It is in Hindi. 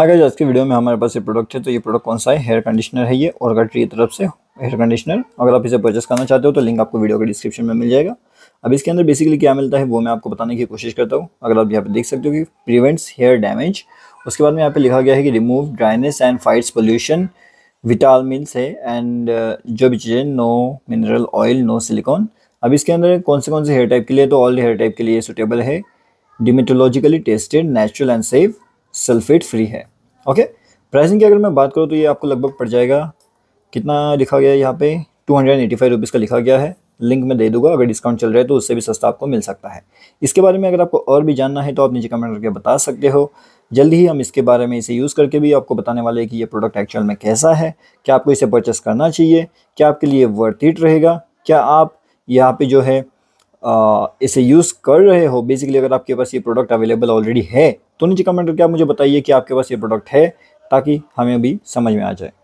अगर आज की वीडियो में हमारे पास ये प्रोडक्ट है तो ये प्रोडक्ट कौन सा है हेयर कंडीशनर है ये और अगर की तरफ से हेयर कंडीशनर अगर आप इसे परचेस करना चाहते हो तो लिंक आपको वीडियो के डिस्क्रिप्शन में मिल जाएगा अब इसके अंदर बेसिकली क्या मिलता है वो मैं आपको बताने की कोशिश करता हूँ अगर आप यहाँ पे देख सकते हो कि प्रिवेंट्स हेयर डैमेज उसके बाद में यहाँ पे लिखा गया है कि remove dryness and fights pollution vitamin है एंड uh, जो भी चीज़ें no mineral oil no silicone अब इसके अंदर कौन से कौन से हेयर टाइप के लिए तो ऑल हेयर टाइप के लिए सुटेबल है dermatologically tested natural and safe sulphate free है ओके प्राइसिंग की अगर मैं बात करूँ तो ये आपको लगभग पड़ जाएगा कितना लिखा गया है यहाँ पे two hundred eighty five rupees का लिखा गया है लिंक में दे दूंगा अगर डिस्काउंट चल रहा है तो उससे भी सस्ता आपको मिल सकता है इसके बारे में अगर आपको और भी जानना है तो आप नीचे कमेंट करके बता सकते हो जल्दी ही हम इसके बारे में इसे यूज़ करके भी आपको बताने वाले हैं कि ये प्रोडक्ट एक्चुअल में कैसा है क्या आपको इसे परचेस करना चाहिए क्या आपके लिए वर्थ इट रहेगा क्या आप यहाँ पे जो है आ, इसे यूज़ कर रहे हो बेसिकली अगर आपके पास ये प्रोडक्ट अवेलेबल ऑलरेडी है तो नीचे कमेंट करके आप मुझे बताइए कि आपके पास ये प्रोडक्ट है ताकि हमें भी समझ में आ जाए